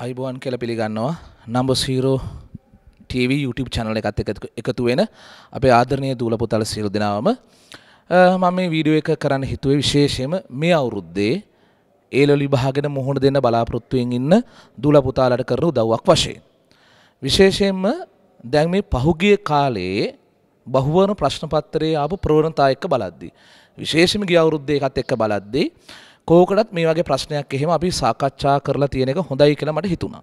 අයිබෝන් කියල පිළිගන්නවා number zero TV YouTube channel එකත් එකතු වෙන අපේ ආදරණය දූල පුතල සිරු දෙනාවම මම මේ වීඩියෝ එක කරන්න හිතුවේ විශේෂයෙන්ම මේ අවුරුද්දේ ඒලොලි භාගෙන මුහුණ දෙන්න බලාපොරොත්තුවෙන් ඉන්න දූල පුතාලට කරන උදව්වක් වශයෙන් විශේෂයෙන්ම දැන් මේ පහුගිය කාලයේ බහුවන ප්‍රශ්න පත්‍රයේ ආපු ප්‍රවණතා එක්ක බලද්දී විශේෂයෙන්ම ගිය අවුරුද්දේ එකත් එක්ක බලද්දී කෝකටත් මේ වගේ ප්‍රශ්නයක් එහෙම අපි සාකච්ඡා කරලා තියෙන එක හොඳයි කියලා මට හිතුණා.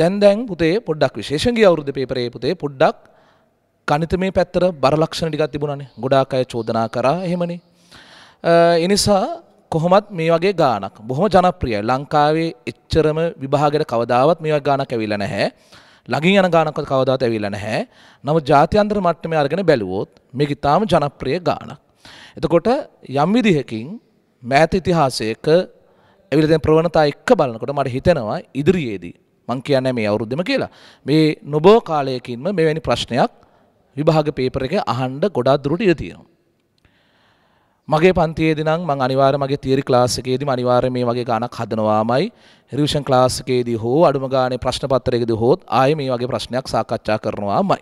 දැන් දැන් පුතේ පොඩ්ඩක් විශේෂයෙන් ගිය අවුරුද්දේ පේපරේ පුතේ පොඩ්ඩක් ගණිතමය පැත්තට බර ලක්ෂණ ටිකක් තිබුණානේ. ගොඩාක් අය චෝදනා කරා එහෙමනේ. ඒ නිසා කොහොමත් මේ වගේ ගානක් බොහොම ජනප්‍රියයි. ලංකාවේ එච්චරම විභාගයට කවදාවත් මේ වගේ ගානක් ඇවිල්ලා නැහැ. ළඟින් යන ගානක්වත් කවදාවත් ඇවිල්ලා නැහැ. නමුත් ජාත්‍යන්තර මට්ටමේ අරගෙන බැලුවොත් මේක ඉතාම ජනප්‍රිය ගානක්. එතකොට යම් විදිහකින් මෑත ඉතිහාසයක ඇවිල දැන් ප්‍රවණතා එක්ක බලනකොට මට හිතෙනවා ඉදිරියේදී මං කියන්නේ මේ අවුරුද්දෙම කියලා මේ නොබෝ කාලයකින්ම මෙවැනි ප්‍රශ්නයක් විභාග පේපර් එකේ අහන්න ගොඩාක් දුරට ඉඩ තියෙනවා. මගේ පන්තියේදී නම් මං අනිවාර්ය මගේ තියරි ක්ලාස් එකේදීම අනිවාර්ය මේ වගේ ගානක් හදනවාමයි රිවිෂන් ක්ලාස් එකේදී හෝ අඩුම ගානේ ප්‍රශ්න පත්‍රයකදී හෝත් ආයේ මේ වගේ ප්‍රශ්නයක් සාකච්ඡා කරනවාමයි.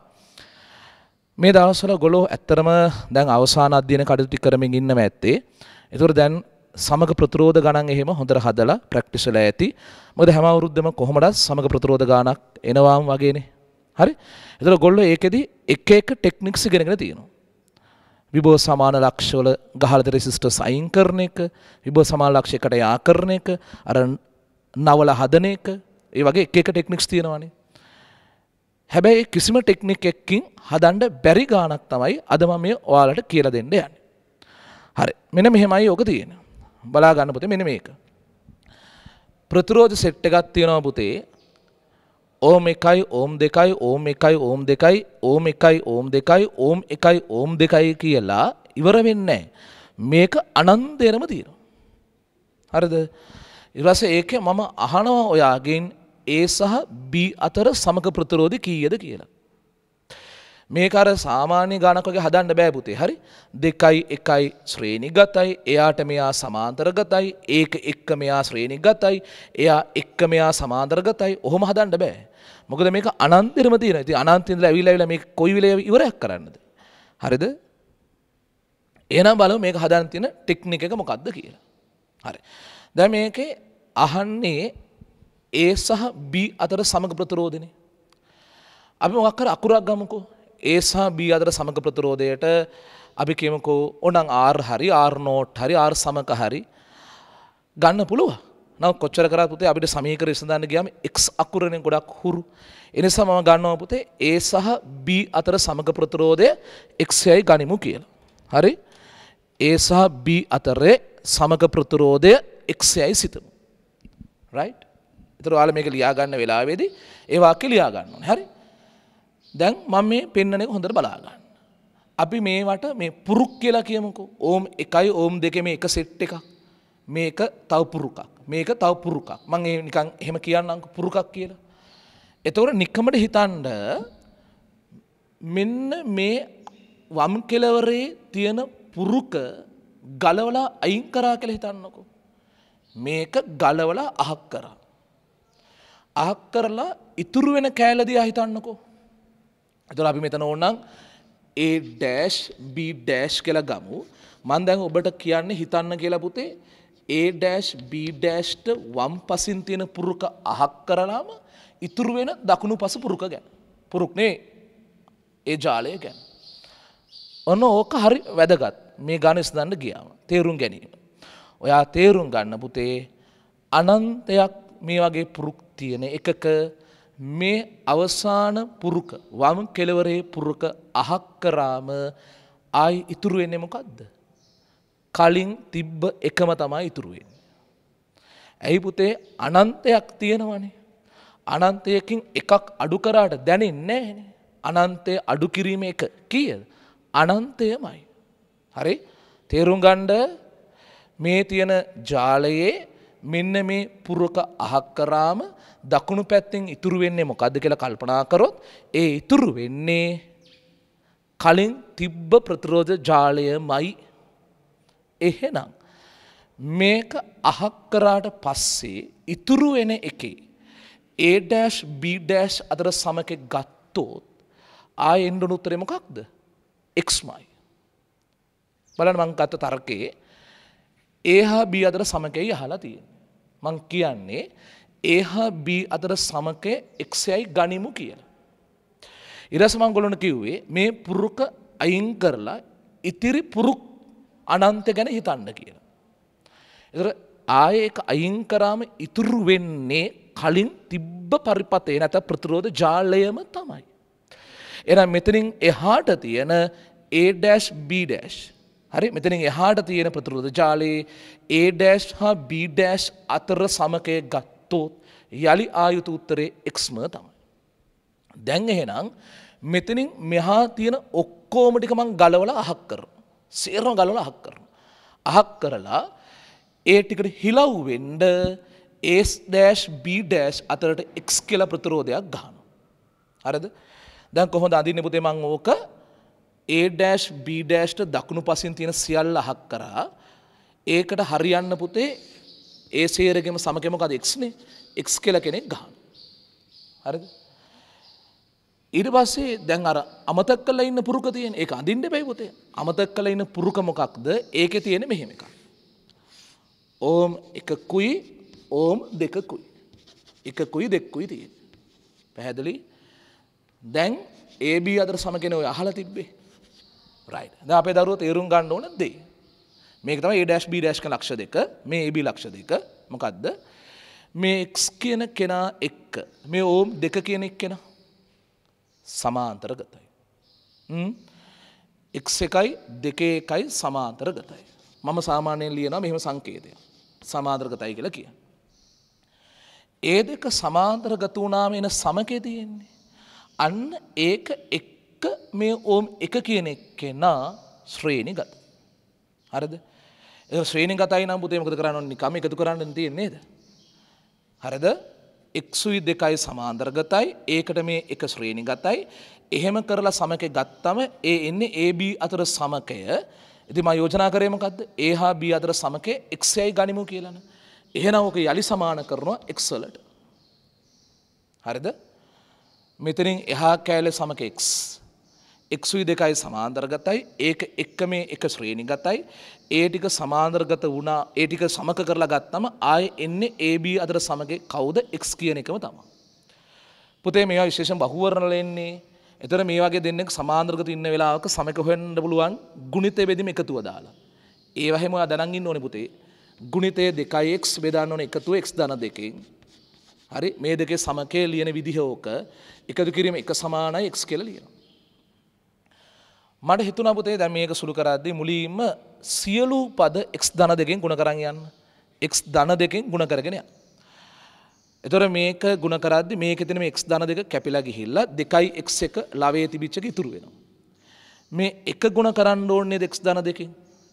මේ දවස්වල ගොලෝ ඇත්තරම දැන් අවසාන අධ්‍යයන කටයුතු කරමින් ඉන්නම ඇත්තේ. ඒතර දැන් සමග ප්‍රතිරෝධ ගණන් එහෙම හොඳට හදලා ප්‍රැක්ටිස් වෙලා ඇති. මොකද හැම අවුරුද්දම කොහොමඩත් සමග ප්‍රතිරෝධ ගණක් එනවාම වගේනේ. හරි? ඒතර ගොල්ලෝ ඒකෙදි එක එක ටෙක්නික්ස් ඉගෙනගෙන තියෙනවා. විභව සමාන ලක්ෂවල ගහලා රෙසිස්ටර්ස් අයින් කරන එක, විභව සමාන ලක්ෂයකට යා කරන එක, අර නවල හදන එක, ඒ වගේ එක එක ටෙක්නික්ස් තියෙනවානේ. හැබැයි කිසිම ටෙක්නික් එකකින් හදන්න බැරි ගාණක් තමයි අද මම මේ ඔයාලට කියලා දෙන්න යන්නේ. හරි. මෙන්න මෙහෙමයි ඔක තියෙන්නේ. බලා ගන්න පුතේ මෙන්න මේක. ප්‍රතිරෝධ සෙට් එකක් තියෙනවා පුතේ. ඕම් 1යි ඕම් 2යි ඕම් 1යි ඕම් 2යි ඕම් 1යි ඕම් 2යි ඕම් 1යි ඕම් 2යි කියලා ඉවර වෙන්නේ මේක අනන්තයෙන්ම තියෙනවා. හරිද? ඊට පස්සේ ඒකේ මම අහනවා ඔයාගෙන් A සහ B අතර සමග ප්‍රතිරෝධය කීයද කියලා. මේක අර සාමාන්‍ය ගණක් වගේ හදන්න බෑ පුතේ. හරි? 2යි 1යි ශ්‍රේණිගතයි. එයාට මෙයා සමාන්තරගතයි. ඒක එක්ක මෙයා ශ්‍රේණිගතයි. එයා එක්ක මෙයා සමාන්තරගතයි. ඔහොම හදන්න බෑ. මොකද මේක අනන්තෙම තියෙනවා. ඉතින් අනන්තෙ ඉඳලා ඇවිල්ලා ඇවිල්ලා මේක කොයි වෙලේ ඉවරයක් කරන්නද? හරිද? එහෙනම් බලමු මේක හදන්න තියෙන ටෙක්නික් එක මොකක්ද කියලා. හරි. දැන් මේකේ අහන්නේ A සහ B අතර සමග ප්‍රතිරෝධනේ. අපි මොකක් කර අකුරක් ගමුකෝ. ඒ සහ B අතර සමග ප්‍රතිරෝධයට අපි කියමුකෝ ඕනම් R හරි R නෝට් හරි R සමක හරි ගන්න පුළුවන්. නව කොච්චර කරා පුතේ අපිට සමීකරණ විසඳන්න ගියාම x අකුරනේ ගොඩක් හුරු. ඒ නිසා මම ගන්නවා පුතේ A සහ B අතර සමග ප්‍රතිරෝධය x යයි ගනිමු කියලා. හරි? A සහ B අතරේ සමග ප්‍රතිරෝධය x යයි සිතමු. right? ඒතර ඔයාලා මේක ලියා ගන්න වෙලාවේදී ඒ වාක්‍ය ලියා ගන්න ඕනේ. හරි? දැන් මම මේ පෙන්නන එක හොඳට බලාගන්න. අපි මේවට මේ පුරුක් කියලා කියමුකෝ ඕම් එකයි ඕම් දෙක මේ එක සෙට් එකක් මේක තව පුරුකක් මේක තව පුරුකක් මං ඒ නිකන් එහෙම කියන්නම්ක පුරුකක් කියලා. එතකොට නික්කමට හිතන්ඩ මෙන්න මේ වම් කෙලවරේ තියෙන පුරුක ගලවලා අයින් කරා කියලා හිතන්නකෝ. මේක ගලවලා අහක් කරා. අහක් කරලා ඉතුරු වෙන කෑලදී හිතන්නකෝ. එතුො අපි මෙතන ඕන්නම් ඒ ඩෑශ් B ඩෑශ් කළ ගමු මන් දැන් ඔබට කියන්නේ හිතන්න කියලා පුතේ ඒ ඩෑශ් B ඩෑශ්ට වම් පසින් තියෙන පුරුක අහක් කරලාම ඉතුරු වෙන දකුණු පස පුරුක ගැන පුරුක්නේ ඒ ජාලය ගැන ඔන්න ඕක හරි වැදගත් මේ ගණස් දන්න ගියාම තේරුම් ගැනීම ඔයා තේරුම් ගන්න පුතේ අනන්තයක් මේ වගේ පුරුක් තියෙන එකක මේ අවසාන පුරුක වම් කෙලවරේ පුරුක අහක් කරාම ආයි ඉතුරු වෙන්නේ මොකද්ද? කලින් තිබ්බ එකම තමයි ඉතුරු වෙන්නේ. ඇයි පුතේ අනන්තයක් තියෙනවනේ. අනන්තයකින් එකක් අඩු කරාට දැනෙන්නේ නැහැනේ. අනන්තය අඩු කිරීම එක කීයද? අනන්තයමයි. හරි? තේරුම් ගන්න මේ තියෙන ජාලයේ මෙන්න මේ පුරක අහක් කරාම දකුණු පැත්තෙන් ඉතුරු වෙන්නේ මොකද්ද කියලා කල්පනා කරොත් ඒ ඉතුරු වෙන්නේ කලින් තිබ්බ ප්‍රතිරෝධ ජාලයමයි එහෙනම් මේක අහක් කරාට පස්සේ ඉතුරු වෙන එකේ A-B- අතර සමකෙ ගත්තෝත් ආය එන්ඩුණු උත්තරේ මොකක්ද එක්මයි බලන මංකත්ත තර්කයේ ඒහා බී අතර සමකෙයි අහලා තියෙන මං කියන්නේ ඒහ බී අතර සමකය එක්සයයි ගනිමු කියලා. ඉරස මංගොලන කිව්වේ මේ පුරුක අයින් කරලා ඉතිරි පුරුක් අනන්ත ගැන හිතන්න කියලා. එතර ආය එක අයින් කරාම ඉතුරු වෙන්නේ කලින් තිබ්බ පරිපතේ නැත ප්‍රතිරෝධ ජාලයම තමයි. එනම් මෙතනින් එහාට තියෙන A-B- හරි මෙතනින් එහාට තියෙන ප්‍රතිරෝධජාලයේ ඒ ඩෑස් හා බඩෑස් අතර සමකය ගත්තෝත් යළි ආයුතු උත්තරේ එක්ස්ම තමයි. දැන් එහෙනම් මෙතනින් මෙහා තියෙන ඔක්කෝමටික මං ගලවල අහක් කර. සේරම ගලවල අහක් කරන. අහක් කරලා ඒ ටිකට හිලව් වෙන්ඩ ඒස් ඩෑස් බඩෑස් අතරට එක්ස් කියල ප්‍රතිරෝධයක් ගාන. හරද දැන් කොහොඳ අදින්න පුතේ මං ඕක ඒඩෑස්්බඩෑස්ට දකුණු පසින් තියෙන සියල්ල අහක් කරා ඒකට හරියන්න පුතේ ඒ සේරගෙම සමකමකද එක්නේ එක්ස් කෙල කෙනෙක් ගහන්. හරිද. ඉරි පස්සේ දැන් අර අමතක් කල ඉන්න පුරුක තියෙන් ඒ අඳින්ට පැයිපුතේ අමතක් කල ඉන්න පුරුකමොකක්ද ඒක තියෙන මෙහෙම එකක්. ඕම් එකකුයි ඕම් දෙකකුයි. එකකුයි දෙක්කුයි තියෙන්. පැහැදිලි දැන් ඒබී අදර සමගෙන ඔය අහල තිබ්බේ රයි අපේ දරුව තේරුම් ගන්න ඕන දේ මේක තම ඒඩස්B ඩෑශ්ක ලක්ෂ දෙක මේ ඒබ ලක්ෂ දෙක මොකක්ද මේ එක්ස් කියන කෙනා එක්ක මේ ඕම් දෙක කියන එක් කෙන සමාන්තර ගතයි එක් එකයි දෙකේ එකයි සමාන්තර ගතයි මම සාමාන්‍යයෙන් ලියන මෙහෙම සංකේතය සමාන්තරගතයි කියලා කිය ඒ දෙක සමාන්තරගත වුණාම එන සමකේ තියෙන්නේ අන්න ඒක එක් එක මේ ඕම් එක කියන කෙනා ශ්‍රේණි ගත. හරද ශ්‍රේණි ගතයි නම් පුතේ මොකද කරන්න ඕනේ නිකම් එකතු කරන්න තියෙන්නේ නේද? හරිද? එක්සුයි දෙකයි සමාන්දරගතයි ඒකට මේ එක ශ්‍රේණි ගතයි එහෙම කරලා සමකය ගත්තම ඒ එන්නේ AB අතර සමකය ඉතින් මම යෝජනා කරේ මොකද්ද A හා B අතර සමකය xi ගනිමු කියලාන එහෙනම් ඔක යලි සමාන කරනවා x වලට හරිද මෙතනින් එහා කැලේ සමක x එක්සුයි දෙකයි සමාන්දර්ගතයි ඒක එක්ක මේ එක ශ්‍රේණි ගතයි ඒ ටික සමාන්දර්ගත වුණා ඒ ටික සමක කරලා ගත්තම ආය එන්නේ AB අතර සමගේ කවුද x කියන එකම තමයි. පුතේ මේවා විශේෂයෙන් බහුවර්ණවල එන්නේ. ඒතර මේ වගේ දෙන්නෙක් සමාන්දර්ගත ඉන්න වෙලාවක සමක හොයන්න පුළුවන් ගුණිතය බෙදීම එකතුව දාලා. ඒව හැම ඔයා දැනන් ඉන්න ඕනේ පුතේ. ගුණිතය 2x බෙදන්න ඕනේ එකතුව x ධන දෙකෙන්. හරි මේ දෙකේ සමකය ලියන විදිහ ඕක. එකතු කිරීම එක සමානයි x කියලා ලියනවා. මට හිතුණා පුතේ දැන් මේක සුළු කරද්දී මුලින්ම සියලු පද x ධන දෙකෙන් ಗುಣ කරන් යන්න. x ධන දෙකෙන් ಗುಣ කරගෙන යන්න. එතකොට මේක ಗುಣ කරද්දී මේකේ තියෙන මේ x ධන දෙක කැපිලා ගිහිල්ලා 2x එක ළවේ තිබිච්ච එක ඉතුරු වෙනවා. මේ එක ಗುಣ කරන්න ඕනේ x ධන දෙකෙන්.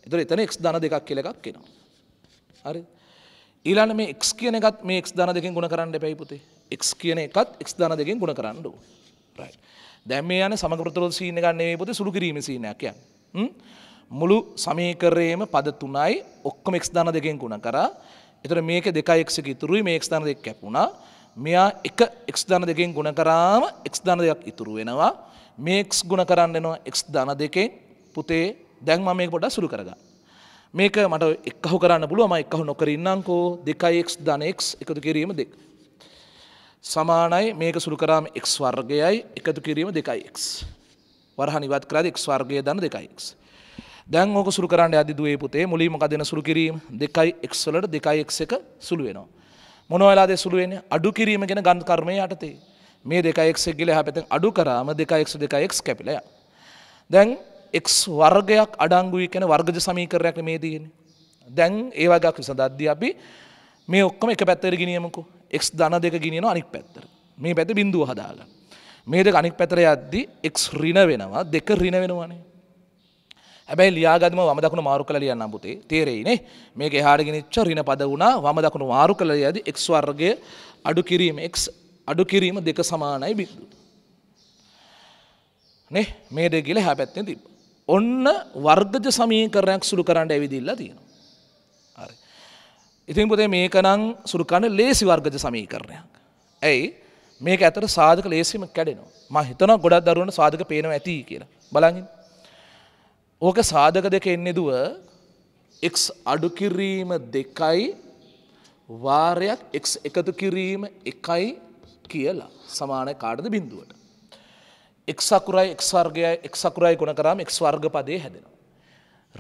එතකොට එතන x ධන දෙකක් කියලා එකක් එනවා. හරි. ඊළඟ මේ x කියන එකත් මේ x ධන දෙකෙන් ಗುಣ කරන්න එපයි පුතේ. x කියන එකත් x ධන දෙකෙන් ಗುಣ කරන්න ඕනේ. right. දැන් මේ යන සමකෘතර සීන ගන්න නෙවෙයි පොතේ සුළු කිරීමේ සීනයක් කියන්නේ. මුළු සමීකරණයේම පද 3යි ඔක්කොම x ධන දෙකෙන් ගුණ කරා. ඒතර මේක 2x එක ඉතුරුයි මේ x ධන දෙක කැපුණා. මෙයා එක x ධන දෙකෙන් ගුණ කරාම x ධන දෙකක් ඉතුරු වෙනවා. මේ x ගුණ කරන්න එනවා x ධන දෙකෙන් පුතේ දැන් මම මේක පොඩ්ඩක් සුළු කරගන්න. මේක මට එක්කහු කරන්න පුළුවන් මම එක්කහු නොකර ඉන්නම්කෝ 2x ධන x එකතු කිරීම 2 සමානයි මේක සුළු කරාම x වර්ගයයි එකතු කිරීම 2x. වරහන් ඉවත් කරලා x වර්ගය දන්න 2x. දැන් ඕක සුළු කරන්න යද්දි දුවේ පුතේ මුලින්ම මොකද වෙන සුළු කිරීම 2x වලට 2x එක සුළු වෙනවා. මොන වෙලාද සුළු වෙන්නේ? අඩු කිරීම ගැන ගණන් කර්මය යටතේ. මේ 2x එක ගිහලා එහා පැත්තෙන් අඩු කරාම 2x 2x කැපිලා යනවා. දැන් x වර්ගයක් අඩංගුයි කියන වර්ගජ සමීකරණයක් මේ තියෙන්නේ. දැන් ඒ වගේ අකුසඳද්දී අපි මේ ඔක්කොම එක පැත්තර ගෙනියමකු එක් දන දෙක ගිනියන අනික් පැත්තර මේ පැති බිඳුව හදාලා මේ දෙක අනික් පැතර යද්දි එක් රින වෙනවා දෙක රින වෙනවානේ හැබැයි ලියාගදම වම දකුණු මාරු කළ ලියන්න පුතේ තේරෙයිනේ මේක එහාට ගෙනිච්ච රින පද වුණා වම දකුණු මාරු කළ යද්දි එක් වර්ගය අඩු කිරීම එක් අඩු කිරීම දෙක සමානයි බිඳුව නේ මේ දෙක ගිල හැ පැත්තෙන් තිබ්බා ඔන්න වර්ගජ සමීකරණයක් සුළු කරන්න ඇවිදිලා තියෙනවා ඉතින් පුතේ මේකනම් සුරු කන ලේසි වර්ගජ සමීකරණයක්. ඇයි? මේක ඇතර සාධක ලේසිම කැඩෙනවා. මම හිතනවා ගොඩක් දරුවන්ට සාධක පේනවා ඇති කියලා. බලන්න. ඕක සාධක දෙක එන්නේ දුව x අඩු කිරීම 2යි වාරයක් x එකතු කිරීම 1යි කියලා සමාන කාටද බිඳුවට. එක් සකුරයි එක් වර්ගයයි එක් සකුරයි ගුණ කරාම එක් වර්ග පදේ හැදෙනවා.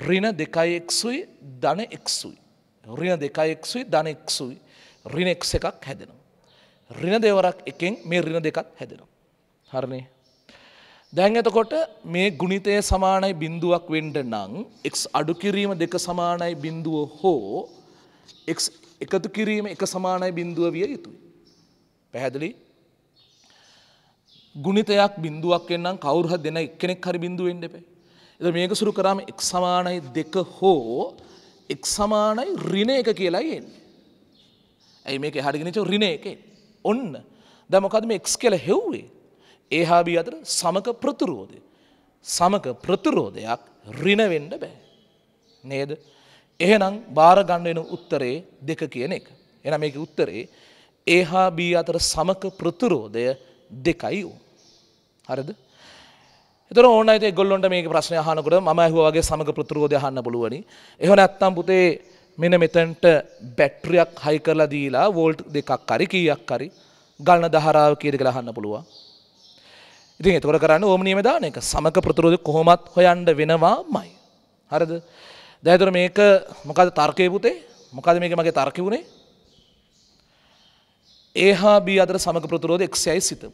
ඍණ 2xy ධන xy ඍණ දෙකයි එක්සුයි ධන එක්සුයි ඍණ එක්ස් එකක් හැදෙනවා. ඍණ දෙවරක් එකෙන් මේ ඍණ දෙකක් හැදෙනවා. හරිනේ. දැන් එතකොට මේ ගුණිතය සමානයි බිඳුවක් වෙන්න නම් x අඩු කිරීම දෙක සමානයි බිඳුව හෝ x එකතු කිරීම එක සමානයි බිඳුව විය යුතුයි. පැහැදිලි? ගුණිතයක් බිඳුවක් වෙන්න නම් කවුරු හරි දෙන එක්කෙනෙක් හරි බිඳුව වෙන්න එපා. එතකොට මේක සුරු කරාම x සමානයි 2 හෝ එක් සමානයි රින එක කියලායි එන්නේ. ඇයි මේක හරිගෙනච රින එකේ. ඔන්න දැමකද මේ එක්ස් කියල හෙව්වේ. ඒ හාබී අතර සමක ප්‍රතුරෝධය. සමක ප්‍රතුරෝධයක් රිනවෙන්ඩ බෑ. නේද. එහෙනම් භාරගණ්ඩෙන උත්තරේ දෙක කියන එක. එන මේක උත්තරේ ඒහා බී අතර සමක ප්‍රතුරෝධය දෙකයි වූ. හරද? එතර ඕන අයිති ගොල්ලොන්ට මේ ප්‍රශ්න අහනකොට ම හවාගේ සමඟ ප්‍රතුරෝධ හන්න බලුවනි එහ නැත්තම් පුතේ මෙන මෙතැන්ට බැට්‍රියක් හයි කරලා දීලා වෝල්ට් දෙකක් කරි කීයක් කරි ගල්න දහරාව කියර කලහන්න පුළුවන් ඉතින් එතකොට කරන්න ඕමනියම දාන එක සමක ප්‍රතුරෝධ කොහොමත් හොයන්ඩ වෙනවා මයි හරද දැතර මේක මොකද තර්කය පුතේ මොකද මේක මගේ තර්කි වුණේ ඒහා බී අදර සමක ප්‍රතුරෝධ එක්ෂයයි සිතමු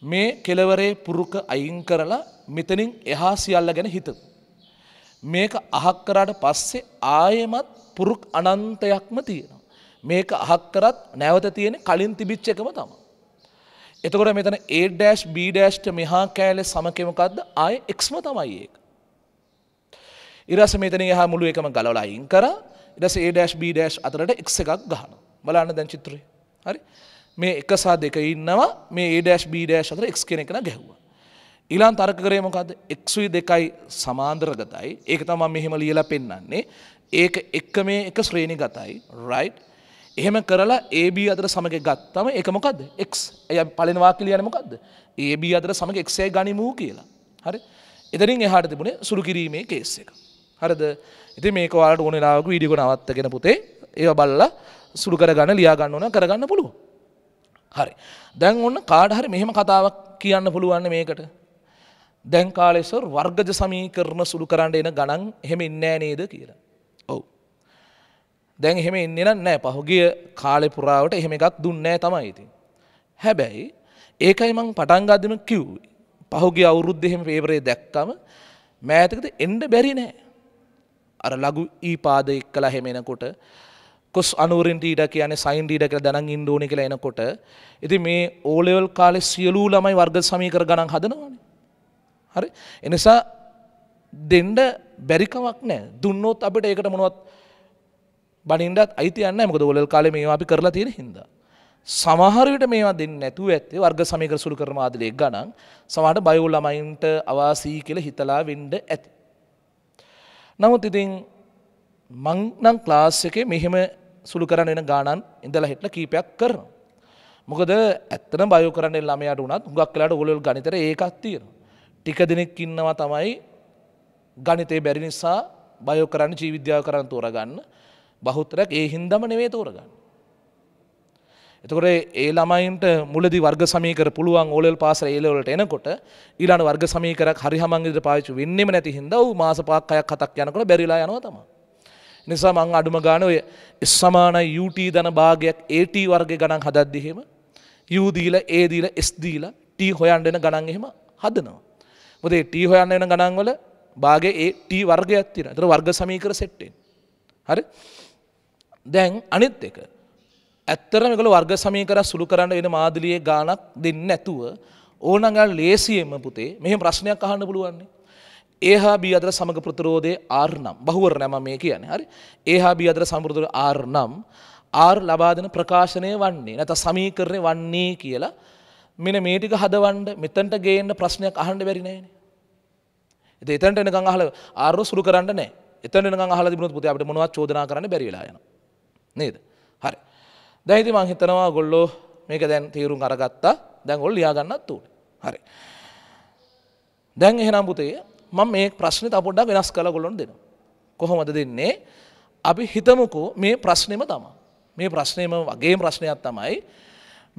මේ කෙලවරේ පුරුක අයින් කරලා මෙතනින් එහා සියල්ල ගැන හිත. මේක අහක් කරාට පස්සේ ආයෙමත් පුරුක් අනන්තයක්ම තියෙනවා. මේක අහක් කරත් නැවත තියෙන කලින් තිබිච්ච එකම තම. එතකොට මෙතන A-ඩෑස් B-ට මෙහා කෑලෙ සමකෙමකක්ද ආය එක්ම තමයි ඒක. ඉරස මෙතන එහා මුළු එකම ගලවලා අයින් කරා ඉරස A-B- අතරට එක් එකක් ගහන. බලන්න දැන් චිත්‍රය. හරි මේ එක සහ දෙක ඉන්නවා මේ ඒඩස් බඩෑශ් අතර එක් කෙනෙක්න ගැහ්වා. ඉලාන් තර්ක කරේ මොකද එක්වී දෙකයි සමාන්දරගතයි ඒක තම මෙහෙම ලියලා පෙන්න්නන්නේ ඒක එක්ක මේ එක ශ්‍රේණි ගතයි රයි් එහෙම කරලා ඒB අතර සමග ගත්තම එක මොකක්ද එක් ඇය පලෙනවා කියලියන මොකක්ද ඒB අතර සමඟ එක්සේ ගනිමූ කියලා හරි එතරින් එහාට තිබුණේ සුරු කිරීමේ කේස් එක හරද ඉති මේක වාට ඕනෙලාවක විඩිගු නවත්තගෙන පුතේ ඒ බල්ල සුළු කරගන්න ලියාගන්න ඕන කරගන්න පුළුව හරි. දැන් ඔන්න කාඩ හරි මෙහෙම කතාවක් කියන්න පුළුවන්න මේකට. දැන් කාලෙසර් වර්ගජ සමීකරණ සුළු කරන්න එන ගණන් එහෙම ඉන්නෑ නේද කියලා. ඔවු. දැන් එහෙම එන්න නෑ පහුගිය කාලෙ පුරාවට එහෙම එකක් දුන්නෑ තමයි ඉතින්. හැබැයි ඒකයි මං පටන්ගදදින කිව්වේ. පහුගේ අවුරුද්ධ එහෙම පේවරේ දැක්කම මෑතකද එන්ඩ බැරි නෑ. අර ලගු ඊ පාද එක් කළ හෙමෙනකොට කොස් අනුවරින් ඩීඩ කියන්නේ සයින් ඩීඩ කියලා දැනන් ඉන්න ඕනේ කියලා එනකොට ඉතින් මේ ඕ ලෙවල් කාලේ සියලු ළමයි වර්ග සමීකරණ ගණන් හදනවානේ. හරි? එනිසා දෙන්න බැරි කමක් නැහැ. දුන්නොත් අපිට ඒකට මොනවත් බනින්නත් අයිතියක් නැහැ. මොකද ඕ ලෙවල් කාලේ මේවා අපි කරලා තියෙන හින්දා. සමහර විට මේවා දෙන්නේ නැතුව ඇත්තේ වර්ග සමීකර සුළු කරන ආදලේ ගණන් සමහරට බයෝ ළමයින්ට අවාසී කියලා හිතලා වෙන්න ඇති. නමුත් ඉතින් මංනම් ක්ලාස් එකේ මෙහෙම සුළු කරන්න එන ගානන් ඉඳලා හෙටලා කීපයක් කරනවා. මොකද ඇත්තන බයෝ කරන්න ළමයාට වුණත් හුඟක් වෙලාට ඔයගොල්ලෝ ගණිතර ඒකක් තියෙනවා. ටික දිනෙක ඉන්නවා තමයි ගණිතේ බැරි නිසා බයෝ කරන්න ජීව විද්‍යාව කරන්න තෝරගන්න. බහුතරයක් ඒ හින්දාම නෙවෙයි තෝරගන්නේ. එතකොට ඒ ළමයින්ට මුලදී වර්ග සමීකර පුළුවන් ඕලෙල් පාසල ඒ ලෙවලට එනකොට ඊළඟ වර්ග සමීකරයක් හරි හමන් ඉදිරියට පාවිච්චි වෙන්නෙම නැති හින්දා ඌ මාස පහක් හයක් හතක් යනකොට බැරිලා යනවා තමයි. නිසා මං අඩුම ගාන ඔය සමාන UT දන භාගයක් AT වර්ග ගණන් හදද්දි එහෙම U දීලා A දීලා S දීලා T හොයන්න වෙන ගණන් එහෙම හදනවා. මොකද ඒ T හොයන්න වෙන ගණන් වල භාගයේ ඒ T වර්ගයක් තියෙනවා. ඒතර වර්ග සමීකරණ සෙට් එක. හරි? දැන් අනිත් එක ඇත්තරම ඒගොල්ලෝ වර්ග සමීකරණ සුළු කරන්න වෙන මාදිලියේ ගාණක් දෙන්නේ නැතුව ඕනනම් ලේසියෙන්ම පුතේ මෙහෙම ප්‍රශ්නයක් අහන්න පුළුවන්නේ. ඒ හා බී අතර සමග ප්‍රතිරෝධය ආර් නම් බහුවර නෑම මේ කියන්නේ හරි ඒ හා බී අතර සමෘදුර ආර් නම් ආර් ලබාදන ප්‍රකාශනය වන්නේ නැත සමීකරණය වන්නේ කියලා මෙන මේ ටික හදවන්න මෙතනට ගේන්න ප්‍රශ්නයක් අහන්න බැරි නෑනේ. ඉතින් එතනට එනකන් අහලා ආර්ව සුරු කරන්න නෑ. එතනට එනකන් අහලා තිබුණොත් පුතේ අපිට මොනවද චෝදනා කරන්න බැරි වෙලා යනවා. නේද? හරි. දැන් ඉතින් මම හිතනවා ඔයගොල්ලෝ මේක දැන් තීරුම් අරගත්තා. දැන් ඔයගොල්ලෝ ලියා ගන්නත් උනේ. හරි. දැන් එහෙනම් පුතේ මම මේ ප්‍රශ්නය තපොඩ්ඩක් වෙනස් කළ ගොලොන් දෙන. කොහොමද දෙන්නේ අපි හිතමකෝ මේ ප්‍රශ්නයම තම මේ ප්‍රශ්නයම වගේ ප්‍රශ්නයක් තමයි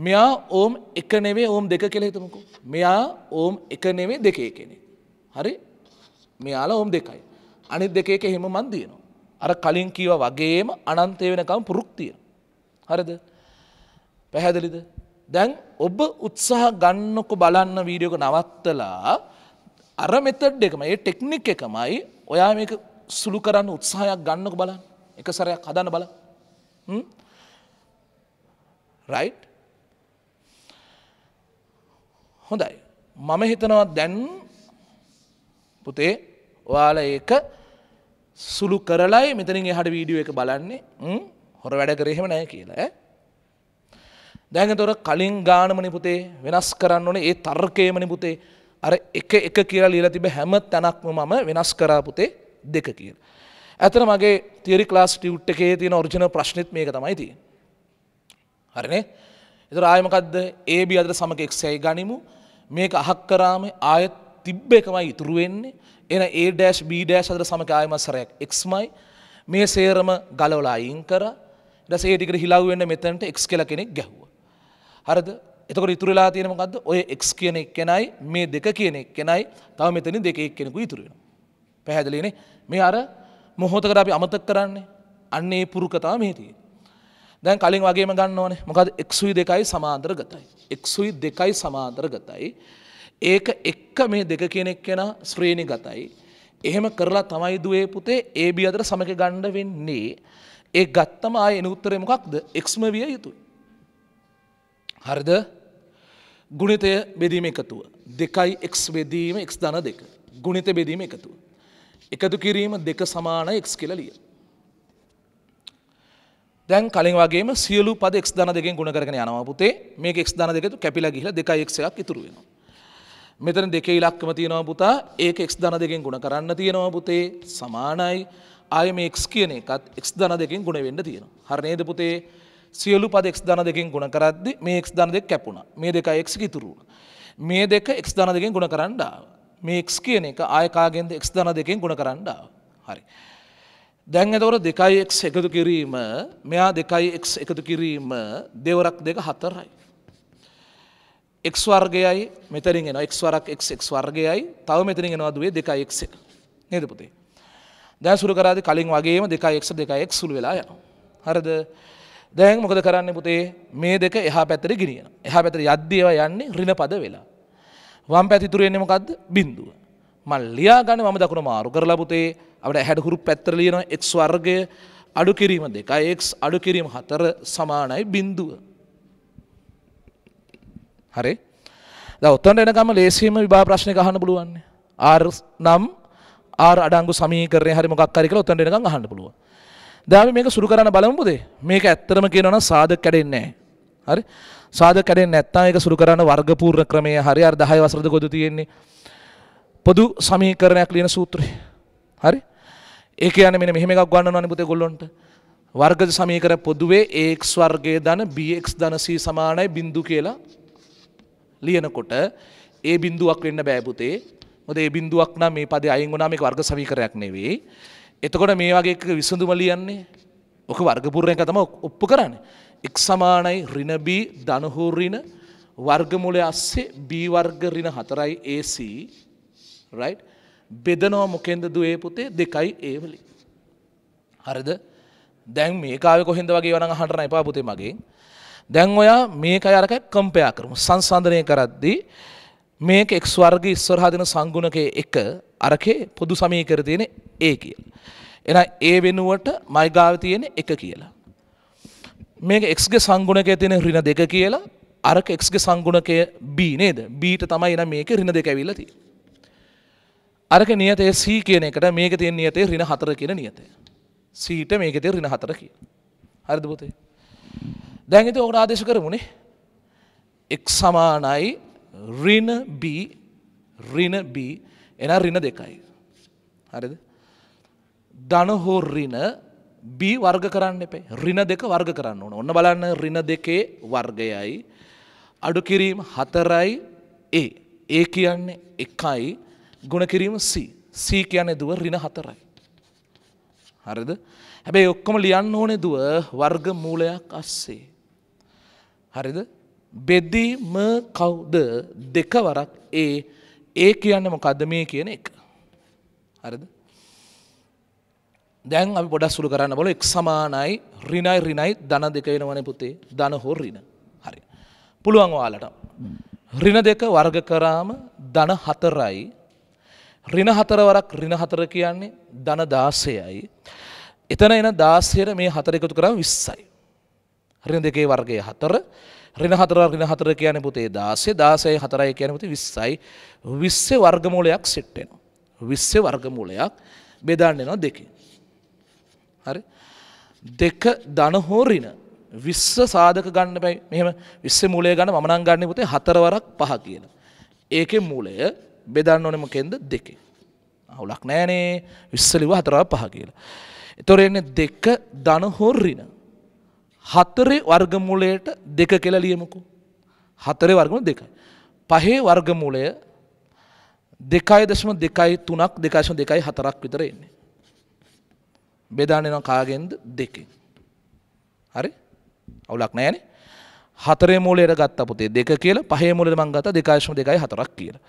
මෙයා ඕම් එක නෙවේ ඕම් දෙක කෙළ හිතමකු මෙයා ඕම් එක නෙවේ දෙකේ කෙනෙ හරි මෙයාලා ඕම් දෙකයි අනි දෙකේක හෙම මන්දයනවා අර කලින් කීව වගේම අනන්තය වෙනකම් පුරුක්තිය හරිද පැහැදිලිද දැන් ඔබ උත්සාහ ගන්නකො බලන්න වීඩියෝක නවත්තලා අර මෙතඩ් එකම ඒ ටෙක්නික් එකමයි ඔයා මේක සුළු කරන්න උත්සාහයක් ගන්නක බලන්න එක සරයක් හදන්න බල රයි් හොඳයි මම හිතනවා දැන් පුතේ ඔයාල ඒක සුළු කරලයි මෙතනින් එහට වීඩියුව එක බලන්නේ හොර වැඩ කරහෙම නෑ කියලා දැඟ තොර කලින් ගානමනි පුතේ වෙනස් කරන්න ඕනේ ඒ තර්කයමනි පුතේ අර එක එක කියලා ලියලා තිබ හැම තැනක්ම මම වෙනස් කරා පුතේ දෙක කියලා. ඇතර මගේ තියරි ක්ලාස් ටියුට් එකේ තියෙන ඔරිජිනල් ප්‍රශ්නෙත් මේක තමයි තියෙන්නේ. හරිනේ? ඒතර ආයෙ මොකද්ද? AB අතර සමග xi ගනිමු. මේක අහක් කරාම ආයෙත් තිබ්බ එකමයි ඉතුරු වෙන්නේ. එහෙනම් A- B- අතර සමග ආයෙමත් සරයක් xමයි. මේ සේරම ගලවලා අයින් කරා. ඊට පස්සේ ඒ ටිකට හිලව් වෙන්න මෙතනට x කියලා කෙනෙක් ගැහුවා. හරිද? එතකොට ඉතුරලා තියෙන මොකද්ද? ඔය x කියන එක්කෙනයි මේ දෙක කියන එක්කෙනයි තව මෙතනින් දෙක එක්කෙනෙකු ඉතුරු වෙනවා. පැහැදිලි නේ? මේ අර මොහොතකට අපි අමතක කරන්නේ. අන්න ඒ පුරුක තමයි මේ තියෙන්නේ. දැන් කලින් වගේම ගන්න ඕනේ. මොකද x2 2යි සමාන්තර ගතයි. x2 2යි සමාන්තර ගතයි. ඒක එක්ක මේ දෙක කියන එක්කෙනා ශ්‍රේණි ගතයි. එහෙම කරලා තමයි දුවේ පුතේ AB අතර සමක ගන්න වෙන්නේ. ඒ ගත්තම ආයේ එන උත්තරේ මොකක්ද? x ම විය යුතුයි. හරිද? ගුණිතය බෙදීම එකතුව. දෙකයි එක් වෙදීම එක් දන දෙක. ගුණිත බෙදීම එකතුව. එකතු කිරීම දෙක සමාන එක් කියලලිය. දැන් කලින් වගේ සියලු පද එක් දන දෙකෙන් ගුණ කරගෙන යනවා පුතේ මේක එක් දන දෙකතු කැපිලා ගිහිලා දෙකයි එක් එකක් ඉතුරු වෙනවා. මෙතන දෙකේ ඉලක්කම තියෙනවා පුතා ඒක එක් දන දෙකෙන් ගුණ කරන්න තියෙනවා පුතේ සමානයි ආයෙ මේ එක් කියන එකත් එක් දන දෙකෙන් ගුණ වෙන්න තියෙනවා. හරි නේද පුතේ? සියලු පද එක් දන දෙකින් ගුණ කරද්දි මේ එක් දන දෙක කැපුණ මේ දෙක එක් ඉතුරුණ. මේ දෙක එක් දන දෙකින් ගුණ කරන්ඩාව. මේ එක් කියන එක ආයකාගෙන්ද එක් දන දෙකින් ගුණ කරන්ඩාව. හරි. දැන් එතවට දෙකයි එක් එකතු කිරීම මෙයා දෙකයි එක් එකතු කිරීම දෙවරක් දෙක හතරයි. එක් වර්ගයයි මෙතරින් එෙන එක් වරක් එක් එක් වර්ගයයි තව මෙතරින් එෙනවා දුවේ දෙකයි එක් නේද පුතේ. දැ සුරු කරාද කලින් වගේම දෙකයි එක් දෙකයි එක් සුළු වෙලා යන. හරද දැන් මොකද කරන්න පුතේ මේ දෙක එහා පැතර ගිනිය එහා පැතර යද්‍යව යන්නේ රින පද වෙලා. වම් පැතිතුරෙන්නේ මොකක්ද බින්දුව. මල් ලියාගන්න මම දකුණ මාරු කරලා පුතේ අපට හැඩහුරු පැත්තර ලියනවා එක් වර්ගය අඩු කිරීම දෙකයි එක් අඩු කිරීම හතර සමානයි බින්දුව. හරි ද ඔත්තන්ට එනකම ලේසිම විභා ප්‍රශ්නය අහන්න පුළුවන්නේ. ආර් නම් ආර් අඩංගු සමීකරය හරි මොක්කරික ඔත්තන්ට එනකම් අහන්න පුළුවන්. දැන් මේක සුරු කරන්න බලමු පුතේ. මේක ඇත්තටම කියනවා නම් සාධක කැඩෙන්නේ හරි? සාධක කැඩෙන්නේ නැත්නම් ඒක සුරු කරන්න වර්ගපූර්ණ ක්‍රමය හරි අර 10 වසරද ගොඩ තියෙන්නේ. පොදු සමීකරණයක් ලියන සූත්‍රය. හරි? ඒක කියන්නේ මෙන්න මෙහෙම එකක් ගන්නවනේ පුතේ ගොල්ලොන්ට. වර්ග සමීකරණ පොදුවේ ax වර්ගය ධන bx ධන c සමානයි බිඳු කියලා ලියනකොට ඒ බිඳුවක් වෙන්න බෑ පුතේ. මොකද ඒ බිඳුවක් නම් මේ පදේ අයින් වුණාම ඒක වර්ග සමීකරණයක් නෙවෙයි. එතකොට මේ වගේ විසඳුම ලියන්නේ ඕක වර්ගපූර්ණයක තම ඔප්පු කරන්න. එක් සමානයි රිනබී ධනහූරින වර්ගමුලය අස්සේ බීවර්ගරින හතරයි AC බෙදනෝ මොකෙන්ද දුවේ පුතේ දෙකයි ඒවලි. හරිද දැන් මේකාව කොහෙද වගේ වන හටන එපා පුතේ මගේ. දැන් ඔයා මේක අරක කම්පයා කරම සංසන්ධනය කරද්දී මේක එක් ස්වර්ග ඉස්සරහදින සංගුණකය එක අරකේ පොදු සමය කර තියෙන ඒ කියල. එන ඒ වෙනුවට මයිගාව තියෙන එක කියලා. මේක එක්ගේ සංගුණකය තියෙන රින දෙක කියලා අරක එක්ගේ සංගුණකය බී නේද බීට තමයි එන මේක රින දෙක ඇවිල්ලති. අරක නියතය සී කියන එකට මේක තියෙන් නියතේ රින හතර කියන නියතය. සීට මේක තේ රින හතර කිය. හරිද පුතේ. දැන්ගත ඕකට ආදේශ කරමුණේ එක් සමානයි රින බී රින බී එන ඍණ දෙකයි. හරිද? ධන හෝ ඍණ B වර්ග කරන්න එපේ. ඍණ දෙක වර්ග කරන්න ඕන. ඔන්න බලන්න ඍණ දෙකේ වර්ගයයි අඩු කිරීම 4යි A. A කියන්නේ 1යි ගුණ කිරීම C. C කියන්නේ දුව ඍණ 4යි. හරිද? හැබැයි ඔක්කොම ලියන්න ඕනේ දුව වර්ග මූලයක් අස්සේ. හරිද? බෙදීම කවුද දෙක වරක් A ඒ කියන්න මොකක්ද මේ කියන එක. හරිද. දැන් අපි පොඩක් සුළු කරන්න බල එක් සමානයි රිනයි රිනයි දන දෙක වෙනවන පුතේ දන හෝ රින හරි. පුළුවන් වාලට. රින දෙක වර්ග කරාම දන හතරයි රින හතරවරක් රින හතර කියන්නේ දන දාසයයි. එතන එන දාසයට මේ හතර එකතු කරම් විස්සයි. රින දෙකේ වර්ගය හතර රින හතර රින හතර කියන පුතේ දාසේ දාසය හතරයි කියන පුති විස්සයි විස්ස වර්ගමූලයක් සිට්ටෙන. විස්ස වර්ගමූලයක් බෙදන්න නො දෙක. හරි දෙක දනහෝරින විස්ස සාධක ගන්න පැයි මෙහම විස්ස මූලය ගන්න මනන් ගන්න පුතේ හතරවරක් පහ කියන. ඒක මූලය බෙදන්න ඕනෙම කෙන්ද දෙකේ. අවුලක් නෑනේ විස්සලිව හතරා පහ කියලා. එතොර එන්න දෙක දනහොරින හතරේ වර්ගමූලයට දෙක කියලා ලියමුකෝ. හතරේ වර්ගමූල දෙකයි. පහේ වර්ගමූලය දෙකයි දශම දෙකයි තුනක් දෙකශම දෙකයි හතරක් විතර එන්නේ. බෙදාන්නේ නම් කාගෙන්ද දෙකෙන්. හරි? අවුලක් නැහැනේ. හතරේ මූලයට ගත්ත පුතේ දෙක කියලා පහේ මූලෙට මං ගත්තා 2.2 හතරක් කියලා.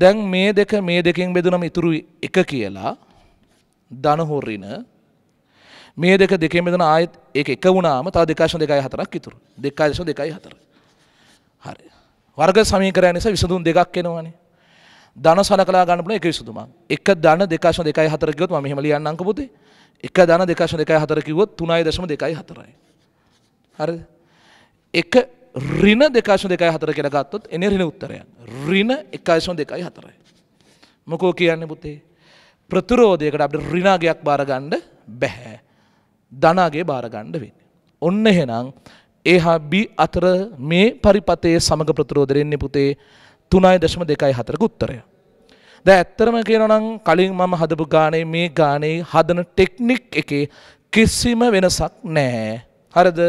දැන් මේ දෙක මේ දෙකෙන් බෙදුනම ඉතුරු එක කියලා ධන හොරින මේ දෙක දෙකේ මෙතන ආයෙත් ඒක එක වුණාම තව 2.24ක් ඉතුරු. 2.24. හරි. වර්ග සමීකරණය නිසා විසඳුම් දෙකක් එනවනේ. ධන සලකලා ගන්න පුළුවන් එක විසඳුමක්. එක ධන 2.24 කිව්වොත් මම මෙහෙම ලියන්නම්ක පුතේ. එක ධන 2.24 කිව්වොත් 3.24යි. හරිද? එක ඍණ 2.24 කියලා ගත්තොත් එන්නේ ඍණ උත්තරයන්. ඍණ 1.24යි. මොකෝ කියන්නේ පුතේ? ප්‍රතිරෝධයකට අපිට ඍණාගයක් බාර ගන්න බැහැ. ධනාගේ බාරගණ්ඩ වෙන්න. ඔන්න එහෙනම් ඒහා බි අතර මේ පරිපතේ සමඟ ප්‍රතරෝදරෙන්නේ පුතේ තුනයි දශම දෙකයි හතරක උත්තරය. ද ඇත්තරම කියනනම් කලින් මම හදපු ගානේ මේ ගානේ හදන ටෙක්නික් එකේ කිසිම වෙනසක් නෑ. හරද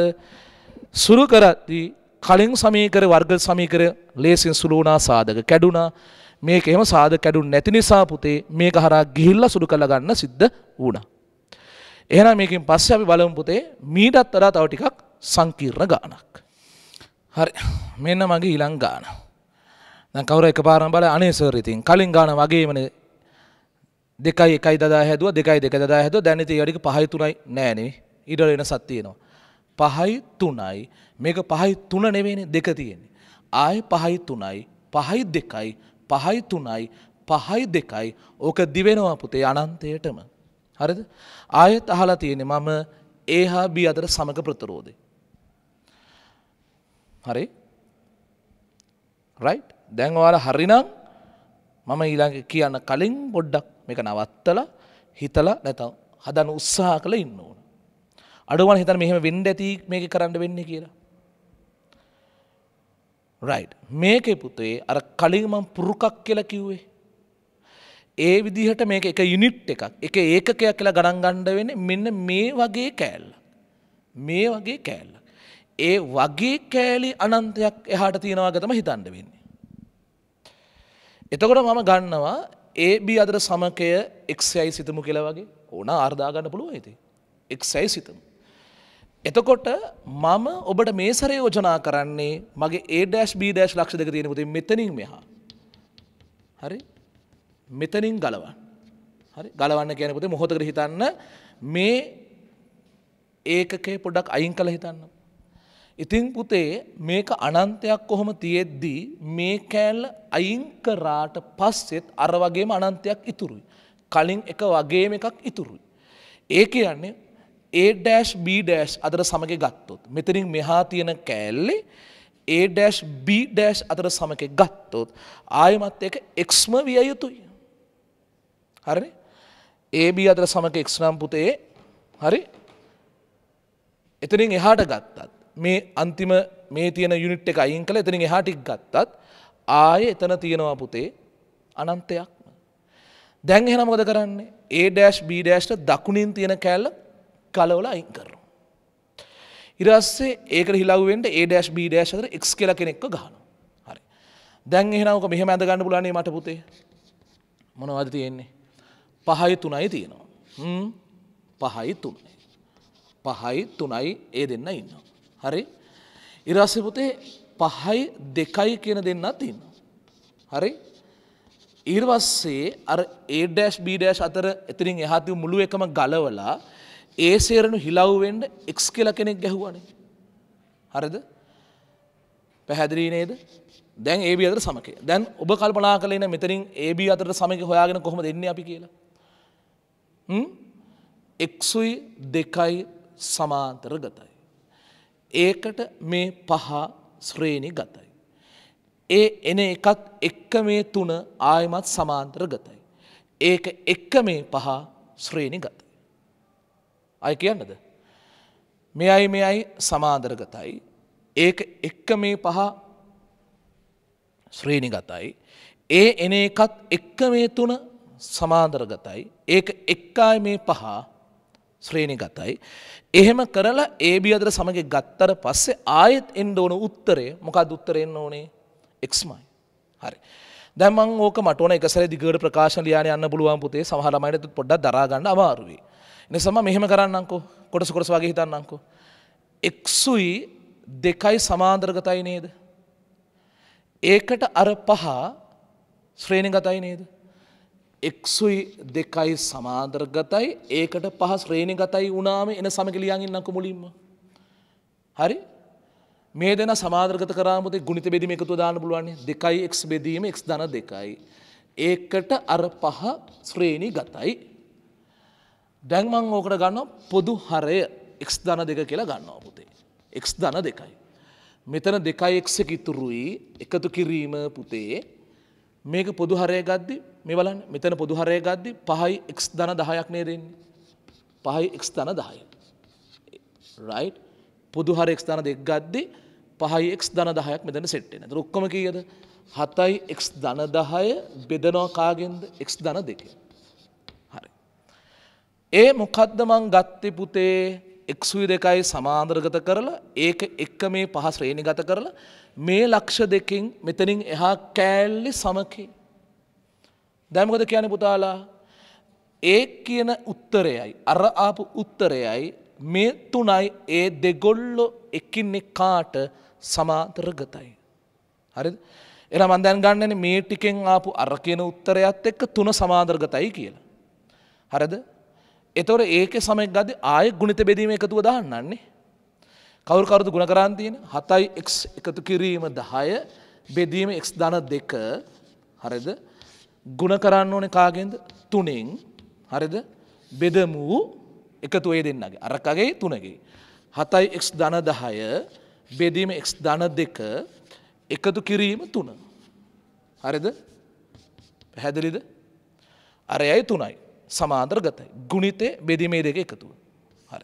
සුරු කරද්දී කලින් සමීකර වර්ග සමීකර ලේසින් සුළුනා සාධක කැඩුනා මේක එහෙම සාධ කැඩුන් නැති නිසා පුතේ මේක හරා ගිහිල්ලා සුළු කරලා ගන්න සිද්ධ වුණා. එහෙනම් මේකෙන් පස්සේ අපි බලමු පුතේ මීටත් වඩා තව ටිකක් සංකීර්ණ ගානක්. හරි. මෙන්න මගේ ඊළඟ ගාන. දැන් කවුරු එකපාරම බල අනේ සර් ඉතින් කලින් ගාන වගේමනේ දෙකයි එකයි දදා හැදුවා දෙකයි දෙක දදා හැදුවා දැන් ඉතින් ඊට පහයි තුනයි නෑ නේ ඊට වෙනසක් තියෙනවා. පහයි තුනයි මේක පහයි තුන නෙවෙයිනේ දෙක තියෙන්නේ. ආය පහයි තුනයි පහයි දෙකයි පහයි තුනයි පහයි දෙකයි ඕක දිවෙනවා පුතේ අනන්තයටම. හරිද ආයෙත් අහලා තියෙනෙ මම ඒ හා බී අතර සමක ප්‍රතරෝධය. හරි රයි් දැන් ඔයාල හරිනම් මම ඊළඟ කියන්න කලින් ගොඩ්ඩක් මේක නවත්තල හිතල නැතව හදන උත්සාහ කළ ඉන්න ඕන. අඩුවන් හිතන මෙහෙම වෙන්ඩ ඇති මේක කරන්න වෙන්න කියලා. රයි් මේක පුතේ අර කලින්මං පුරුකක් කියලා කිව්වේ ඒ විදිහට මේක එක යුනිට් එකක් එක ඒකකයක් කියලා ගණන් ගණ්ඩ වෙන මෙන්න මේ වගේ කෑල්ල. මේ වගේ කෑල්ල. ඒ වගේ කෑලි අනන්තයක් එහාට තියෙනවාගතම හිතන්ඩ වෙන්නේ. එතකොට මම ගන්නවා ඒB අදර සමකය එක්සයි සිතමු කියලා වගේ ඕන අර්දාගන්න පුළුව ඇති. එක්සයි සිතමු. එතකොට මම ඔබට මේ සරය යෝජනා කරන්නේ මගේ ඒ ඩ B ඩ ලක්ෂ දෙක තියෙන පුති මෙතනින් මෙහා. හරි මෙතනින් ගලවන්න. හරි ගලවන්න කියන පුතේ මොහොතකට හිතන්න මේ ඒකකේ පොඩක් අයින් කළ හිතන්න. ඉතින් පුතේ මේක අනන්තයක් කොහොම තියෙද්දී මේ කෑල්ල අයින් කරාට පස්සෙත් අර වගේම අනන්තයක් ඉතුරුයි. කලින් එක වගේම එකක් ඉතුරුයි. ඒ කියන්නේ A- B- අතර සමග ගත්තොත් මෙතනින් මෙහා තියෙන කෑල්ලේ A- B- අතර සමකෙ ගත්තොත් ආයමත් එක එක්ස්ම විය යුතුයි. හරි AB අතර සමක x නම් පුතේ හරි එතනින් එහාට ගත්තත් මේ අන්තිම මේ තියෙන යුනිට් එක අයින් කළ එතනින් එහාට ගත්තත් ආයෙ එතන තියෙනවා පුතේ අනන්තයක්ම දැන් එහෙනම් මොකද කරන්නේ A-B' දකුණින් තියෙන කැල්ල කලවල අයින් කරනවා ඊට පස්සේ ඒකට හිලව් වෙන්න A-B' අතර x කියලා කෙනෙක්ව ගහනවා හරි දැන් එහෙනම් ඔක මෙහෙම ඇඳ ගන්න පුළුවන් නේ මට පුතේ මොනවද තියෙන්නේ පහයි තුනයි තියෙනවා. පහයි තුන්නේ. පහයි තුනයි ඒ දෙන්න ඉන්න. හරි ඉරස්සපුතේ පහයි දෙකයි කියන දෙන්න තින්න. හරි ඊර්වස්සේ අ ඒඩස් බීඩස් අතර එතිරින් එහාතිව මුළු එකම ගලවලා ඒ සේරණු හිලව්වෙන්ඩ එක්ස් කියල කෙනෙක් ගැහුවනේ. හරිද පැහැදිලී නේද දැන් ඒ අතර සමකේ දැන් ඔබ කල්පනා කලන මෙතරින් ඒ අතර සමක හොයාගෙන කොහොම දෙන්න අපි කියලා එක්සුයි දෙකයි සමාන්තර ගතයි. ඒකට මේ පහ ශ්‍රේණි ගතයි. ඒ එන එකත් එක්ක මේ තුන ආයමත් සමාන්තර ගතයි. ඒක එක්ක මේ පහ ශ්‍රේණි ගතයි. අය කියන්නද. මේ අයි මේ අයි සමාදර ගතයි. ඒක එක්ක මේ පහ ශ්‍රේණි ගතයි. ඒ එන එකත් එක්ක මේ තුන සමාදර ගතයි. ඒක එක්කාය මේ පහ ශ්‍රේණි ගතයි. එහෙම කරලා ඒබි අදර සමඟ ගත්තර පස්සේ ආයෙත් එන්ඩ ඕන උත්තරේ මොකක් දුත්තරෙන්න්න ඕනේ එක්ස්මයි. හරි. දැමන් ඕක මටන එකසර දිගට ප්‍රකාශ ලියන යන්න පුළුවන් පුතේ සහලමයිට පොඩ්ඩ දරාගන්න අමාරුවේ. නිසම මෙහෙම කරන්නකෝ කොටස කොටස වගේ හිතන්නකෝ. එක්සුයි දෙකයි සමාන්දර්ගතයි නේද. ඒකට අර පහ ශ්‍රේණි ගතයි නේද. එක්සුයි දෙකයි සමාදර්ගතයි ඒකට පහ ශ්‍රේණි ගතයි වනාම එන සමගලියන්ගින් නකු මුලින්ම. හරි මේ දෙන සමාදර්ගත කරාමතේ ගුණිත බෙදීම එකතු දාන්න පුළුවන්නේ දෙකයි එක් බෙදීම එක් දන දෙකයි. ඒකට අර පහ ශ්‍රේණි ගතයි. ඩැන්මං ඕකට ගන්න පොදු හරය එක්ස් දන දෙක කියලා ගන්නවා පුතේ. එක්ස් දන දෙකයි. මෙතන දෙකයි එක්ස ඉතුරුයි එකතු කිරීම පුතේ මේක පොදු හරය ගද්දි මේ බලන්න මෙතන පොදු හරය ගද්දි පහයි එක් දන දහයක් නේ දෙන්නේ. පහයි එක් තන දහය. රයි් පොදු හර එක් තන දෙක් ගද්දි පහයි එක් දන දහයක් මෙතන සෙට්ටෙන රුක්කම කියද හතයි එක් දන දහය බෙදනෝකාගෙන්ද එක් දන දෙක. හරි. ඒ මොකද්ද මං ගත්ත පුතේ එක්සුයි දෙකයි සමාන්දර්ගත කරලා ඒක එක්ක මේ පහ ශ්‍රේණිගත කරලා මේ ලක්ෂ දෙකින් මෙතනින් එහා කෑල්ලි සමකි. දැමකද කියන පුතාලා ඒ කියන උත්තරයයි අර ආපු උත්තරයයි මේ තුනයි ඒ දෙගොල්ලො එකින්නෙක් කාට සමාතරගතයි. හරි එන මන්දැන් ගන්නන මේ ටිකෙන් ආපු අර කියන උත්තරයත් එක්ක තුන සමාදර්ගතයි කියලා. හරද එතොර ඒක සමෙක් ගද ආය ගුණිත බෙදීම එකතුව දාන්නන්නේ. කවුරු කරුදු ගුණ කරන්තියන හතයි එක් එකතු කිරීම දහය බෙදීම එක් ධන දෙක හරිද ගුණ කරන්න ඕන කාගෙන්ද තුනෙන් හරිද බෙදමූ එකතු ඒ දෙන්නගේ අරකගේ තුනගේ. හතයි එක් ධන දහය බෙදීම එක් ධන දෙක එකතු කිරීම තුන. හරිද පැහැදිලිද අරයයි තුනයි. සමාන්දර්ගතයි. ගුණිතය බෙදීමේ දෙක එකතුව. හරි.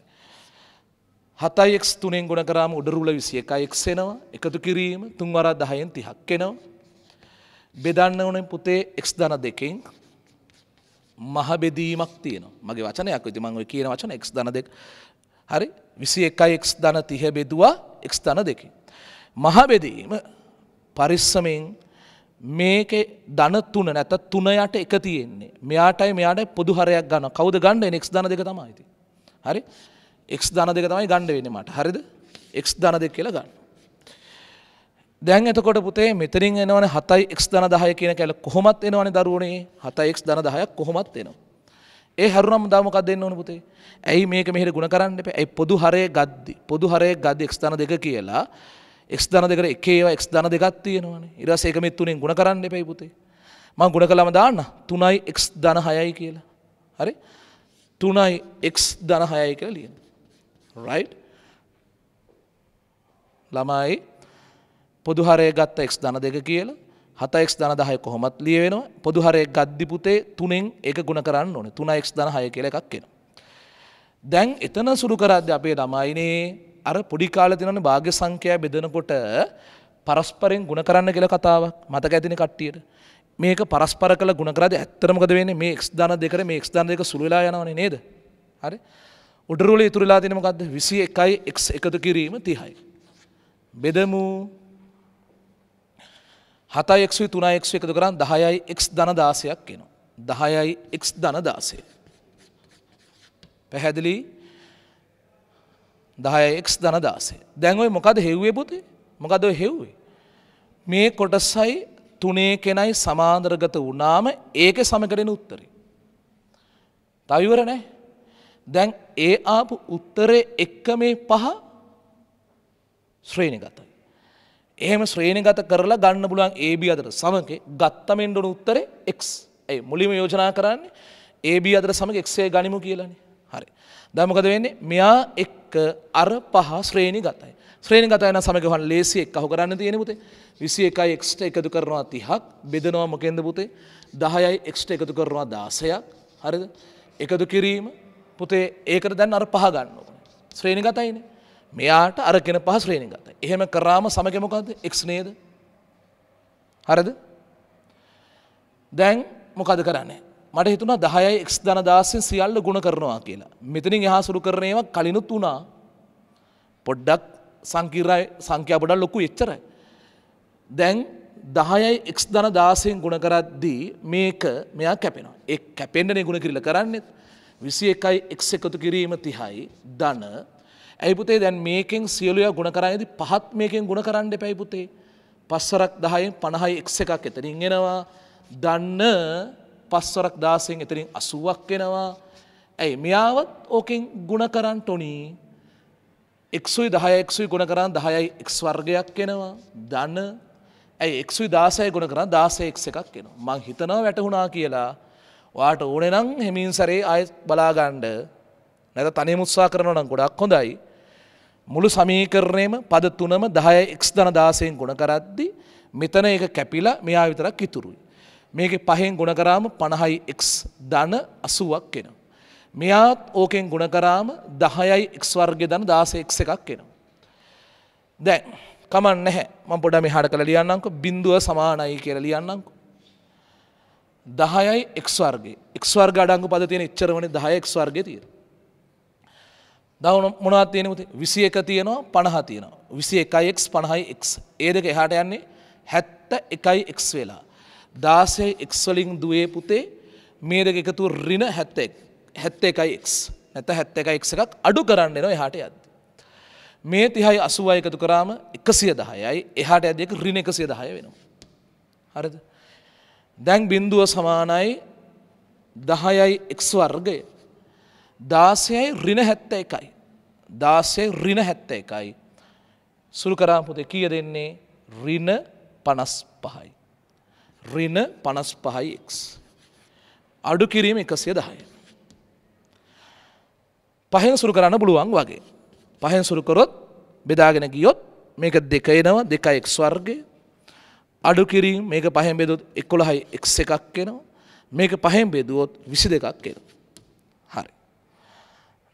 හතයික් තුනෙන් ගුණ කරාම උඩරුල විසිය එකයික්සෙනවා එකතු කිරීම තුන්වරා දහයෙන් තිහක්කෙනවා. බෙදන්න ඕනෙන් පුතේ එක්ස් දන දෙකින් මහබෙදීමක් තියන මගේ වචනයක් විති මංව කියන වචන එක් දන දෙක් හරි විසි එකයි එක් දන තිහ බෙදවා එක් තන දෙකින්. මහබෙදීම පරිස්සමෙන් මේක ධන තුන නැත තුනයට එක තියෙන්නේ මෙයාටයි මෙයාට පොදු හරයක් ගන්න කවුද ගණ්ඩ එක් දන දෙක තමයිති හරි එක් දන දෙක තමයි ගණ්ඩ වෙන මට හරිද එක් දන දෙක් කියලා ගන්න දැන් එතකොට පුතේ මෙතරින් එනවන හතයි එක් දන දහය කියන කැල කොහොමත් එනවන දරුවනේ හතයි එක් දන දහයක් කොහොමත් එනවා ඒ හරුනම් දාමකක් දෙන්න ඕන පුතේ ඇයි මේක මෙහෙට ගුණ කරන්න එපා ඇයි පොදු හරය ගද්දි පොදු හරය ගද්දි එක් දන දෙක කියලා එක් දන දෙකට එකේව එක් දන දෙකක් තියෙනවන ඉරස එක මෙත් තුනෙන් ගුණ කරන්න එපයි පුතේ මං ගුණ කළම දාන්න තුනයි එක් දන හයයි කියලා හරි තුනයි එක් දන හයයි කියලා ලියන්න රයි් ළමයි පොදුහරය ගත්ත එක් දන දෙක කියලා හත එක් දන දහය කොහොමත් ලියවෙනවා පොදුහරය ගද්දිපුතේ තුනෙන් එක ගුණ කරන්න ඕන තුන එක් දන හය කියල එකක් කියෙන දැන් එතන සුරු කරද්‍ය අපේ ළමයිනේ අර පොඩි කාල තිනන භාග්‍ය සංඛ්‍යය බෙදෙනකොට පරස්පරෙන් ගුණ කරන්න කියලා කතාවක් මතක ඇතින කට්ටියට. මේක පරස්පර කළ ගුණ කරද ඇත්තරමකද වෙන්නේ මේ එක්ස් දාන දෙකට මේ එක්ස් දාන දෙක සුළු වෙලා යනවනේ නේද? හරි. උඩරුවල ඉතුරුලා තියෙන මොකද්ද? 21යි x එකතු කිරීම 30යි. බෙදමු 7x 3x එකතු කරාම 10යි x ධන 16ක් එනවා. 10යි x ධන 16. පැහැදිලි? දහයක්ස් දනදාසේ. දැන්ඔයි මොකද හෙව්වේ පුති මොකද හෙව්වේ. මේ කොටසයි තුනේ කෙනයි සමාන්දරගත වනාම ඒක සමකරෙන උත්තරි. තයිවර නෑ දැන් ඒ ආපු උත්තරේ එක්ක මේ පහ ශ්‍රීණිගතයි. එහෙම ශ්‍රීණිගත කරලා ගන්න පුළුවන් AB අතර සමකේ ගත්තමෙන්ඩුණු උත්තරේ එක් ඇයි මුලිම යෝජනා කරන්නේ AB අතර සමග එක්සේ ගනිමු කියලනේ හරි. දැමකද වෙන්නේ මෙයා එක්ක අර පහ ශ්‍රේණි ගතයි. ශ්‍රේණි ගතයන සමගහන් ලේසි එක් අහු කරන්න තියෙන පුතේ විසි එකයි එක්ට එකතු කරනවා තිහක් බෙදනවා මොකෙන්ද පුතේ දහයයි එක්ට එකතු කරනවා දාසයක් හරිද එකතු කිරීම පුතේ ඒකට දැන් අර පහ ගන්න ඕන. ශ්‍රේණි ගතයින මෙයාට අරගෙන පහ ශ්‍රේණි ගත. එහෙම කරාම සමගමොකක්ද එක්ස් නේද හරද දැන් මොකද කරන්නේ මට හිතුණා 10යි x ධන 16න් සියල්ල ගුණ කරනවා කියලා. මෙතනින් එහා සුරු කරන ඒවා කලිනුත් වුණා. පොඩ්ඩක් සංකීර්ණයි සංඛ්‍යා පොඩක් ලොකු එච්චරයි. දැන් 10යි x ධන 16න් ගුණ කරද්දී මේක මෙයා කැපෙනවා. ඒ කැපෙන්නනේ ගුණ කිරිල කරන්නේ. 21යි x එකතු කිරීම 30යි ධන. ඇයි පුතේ දැන් මේකෙන් සියලු ඒවා ගුණ කරන්නේදී පහත් මේකෙන් ගුණ කරන්න එපයි පුතේ. පස්සරක් 10යි 50යි x එකක් එතනින් එනවා. ධන පස්වරක් දාසයෙන් එතරින් අසුවක් වෙනවා. ඇයි මෙයාවත් ඕකෙන් ගුණ කරන්න ටොනී එක්සුයි දහය එක්සුයි ගුණ කරන්න දහයයි එක් වර්ගයක් වෙනවා දන්න ඇයි එක්සුයි දාසය ගුණ කරන්න දාසයෙක් එකක් වෙනවා. මං හිතනවා වැටහුණා කියලා වාට ඕනෙනම් හෙමින් සරේ අය බලාගණ්ඩ නැත තනි මුත්සා කරන නම් ගොඩක් හොඳයි. මුළු සමීකරණයම පද තුනම දහය එක්ස් දන දාසයෙන් ගුණ කරද්දි මෙතන එක කැපිලා මෙයා විතරක් ඉතුරුයි. මේක පහෙන් ගුණ කරාම 50x ධන 80ක් එනවා. මෙයාත් ඕකෙන් ගුණ කරාම 10x වර්ගය ධන 16x එකක් එනවා. දැන් කමන්න නැහැ. මම පොඩ්ඩක් මෙහාට කරලා ලියන්නම්කෝ. බිඳුව සමානයි කියලා ලියන්නම්කෝ. 10යි x වර්ගය. x වර්ග අඩංගු පද තියෙන ඉච්චරමනේ 10x වර්ගය තියෙනවා. දවුන මොනවද තියෙන්නේ මුතේ? 21 තියෙනවා 50 තියෙනවා. 21x 50x. ඒ දෙක එහාට යන්නේ 71x වෙලා. දාසය එක්වලින් දුවේ පුතේ මේරක එකතු රින හැත්තෙක් හැත්ත එකයි එක් නැත හැත්ත එක එක් එකක් අඩු කරන්න නො එහට ඇද. මේ තිහයි අසුවා එකතු කරාම එකසිය දහයයි එහට ඇද එක රින එකසිය දහය වෙනවා. හරිද. දැන් බින්දුව සමානයි දහයයි එක්ස් වර්ගය දාසයයි රින හැත්ත එකයි. දාසේ රින හැත්ත එකයි. සුළු කරාපුතේ කිය දෙන්නේ රින පනස් පහයි. රින පනස් පහයික්. අඩු කිරීම එකසිය දහය. පහෙන් සුරු කරන්න පුළුවන් වගේ. පහෙන් සුරුකරොත් බෙදාගෙන ගියොත් මේක දෙකයිනවා දෙකයික් වර්ගය අඩු කිරීම මේක පහෙන් බෙදුවොත් එකොළහයි එක් එකක් එනවා මේක පහෙන් බෙදුවොත් විසි දෙකක් එන. හරි.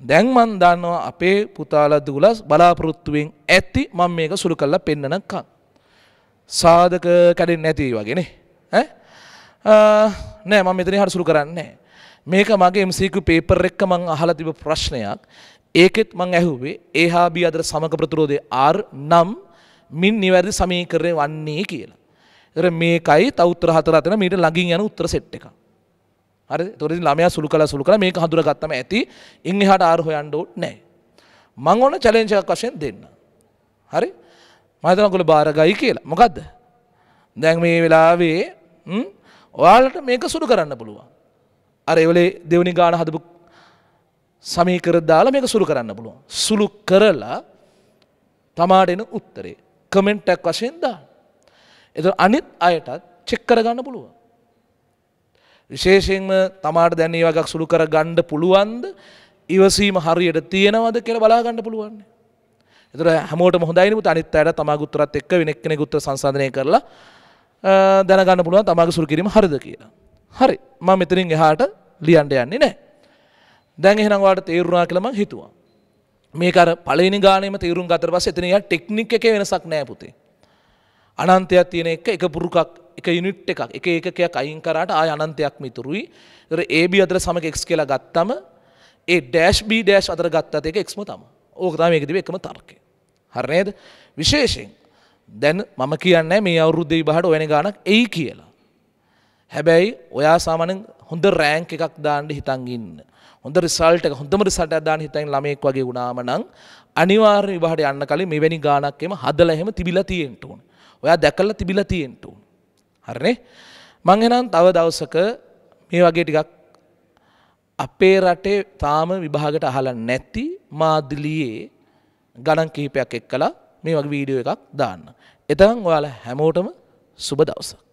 දැන් මන් දන්නවා අපේ පුතාලා දුලස් බලාපොරොත්තුවෙන් ඇති මම මේක සුළු කරලා පෙන්නනකම්. සාධක කැඩෙන්නේ නැති වගේ නේ. නෑ ම මෙතන හට සුළු කරන්නේ. මේක මගේ MCQ පේපර් එක්ක මං අහලා තිබ ප්‍රශ්නයක්. ඒකෙත් මං ඇහුවේ ඒ හා B අතර සමග ප්‍රතිරෝධය R නම් මින් නිවැරදි සමීකරණය වන්නේ කියලා. ඒතර මේකයි තව උත්තර හතර අතර මීට ළඟින් යන උත්තර සෙට් එක. හරිද? ඒතකොට ඉතින් ළමයා සුළු කළා සුළු කළා මේක හඳුනාගත්තම ඇති. ඉන් එහාට R හොයන්න ඕනේ නැහැ. මං ඕන චැලෙන්ජ් එකක් වශයෙන් දෙන්න. හරි? මම හිතනවා ඔයගොල්ලෝ බාරගයි කියලා. මොකද්ද? දැන් මේ වෙලාවේ ඔයාලට මේක සුළු කරන්න පුළුවන්. අර එවලේ දෙවනි ගාන හදපු සමීකර දාලා මේක සුළු කරන්න පුළුවන්. සුළු කරලා තමාට එන උත්තරේ කමෙන්ට් එකක් වශයෙන් දාන්න. එතකොට අනිත් අයටත් චෙක් කරගන්න පුළුවන්. විශේෂයෙන්ම තමාට දැන් මේ වගේක් සුළු කරගන්න පුළුවන්ද? ඉවසීම හරියට තියෙනවද කියලා බලා ගන්න පුළුවන්. එතකොට හැමෝටම හොඳයි නේ පුතා අනිත් අයට තමා උත්තරත් එක්ක වෙන එක්කෙනෙකුට සංසන්දනය කරලා දැනගන්න පුළුවන් තමාගේ සුරු කිරීම හරිද කියලා. හරි මම මෙතනින් එහාට ලියන්න යන්නේ නැහැ. දැන් එහෙනම් ඔයාලට තේරුණා කියලා මං හිතුවා. මේක අර පළවෙනි ගානෙම තේරුම් ගත්තට පස්සේ එතන යා ටෙක්නික් එකේ වෙනසක් නැහැ පුතේ. අනන්තයක් තියෙන එක එක පුරුකක් එක යුනිට් එකක් එක ඒකකයක් අයින් කරාට ආය අනන්තයක්ම ඉතුරුයි. ඒතර AB අතර සමග x කියලා ගත්තම ඒ ඩෑෂ් B ඩෑෂ් අතර ගත්තත් ඒක xම තමයි. ඕක තමයි මේකදී එකම තර්කය. හරි නේද? විශේෂයෙන් දැන් මම කියන්න මේ අවුරුද්දේ විභාගට ඔයන ගානක් එයි කියලා. හැබැයි ඔයා සාමාන්‍යයෙන් හොඳ රෑන්ක් එකක් දාන්න හිතන් ඉන්න. හොඳ රිසල්ට් එක හොඳම රිසල්ට් එකක් දාන්න හිතන් ළමයෙක් වගේ වුණාම නම් අනිවාර්යයෙන් විභාගට යන්න කලින් මෙවැනි ගානක් එම හදලා එහෙම තිබිලා තියෙන්න ඕන. ඔයා දැකලා තිබිලා තියෙන්න ඕන. හරිනේ? මං එහෙනම් තව දවසක මේ වගේ ටිකක් අපේ රටේ තාම විභාගට අහලා නැති මාදිලියේ ගණන් කිහිපයක් එක්කලා මේ වගේ වීඩියෝ එකක් දාන්න. එතනම් ඔයාලා හැමෝටම සුබ දවසක්.